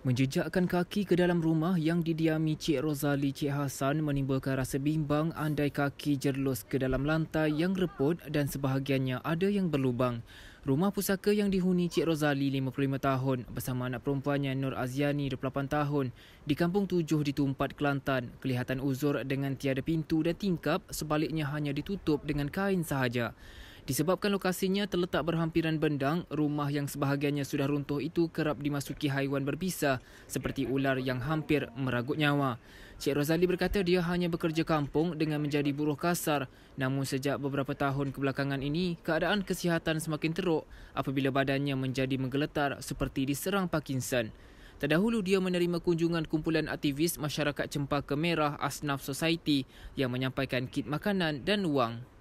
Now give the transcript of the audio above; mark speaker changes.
Speaker 1: Menjejakkan kaki ke dalam rumah yang didiami Cik Rosali Cik Hasan menimbulkan rasa bimbang andai kaki jerlos ke dalam lantai yang reput dan sebahagiannya ada yang berlubang. Rumah pusaka yang dihuni Cik Rosali 55 tahun bersama anak perempuannya Nur Aziani 28 tahun di Kampung Tujuh di Tumpat, Kelantan kelihatan uzur dengan tiada pintu dan tingkap sebaliknya hanya ditutup dengan kain sahaja. Disebabkan lokasinya terletak berhampiran bendang, rumah yang sebahagiannya sudah runtuh itu kerap dimasuki haiwan berbisa seperti ular yang hampir meragut nyawa. Cik Rozali berkata dia hanya bekerja kampung dengan menjadi buruh kasar. Namun sejak beberapa tahun kebelakangan ini, keadaan kesihatan semakin teruk apabila badannya menjadi menggeletar seperti diserang Parkinson. Terdahulu dia menerima kunjungan kumpulan aktivis masyarakat Cempaka Merah Asnaf Society yang menyampaikan kit makanan dan wang.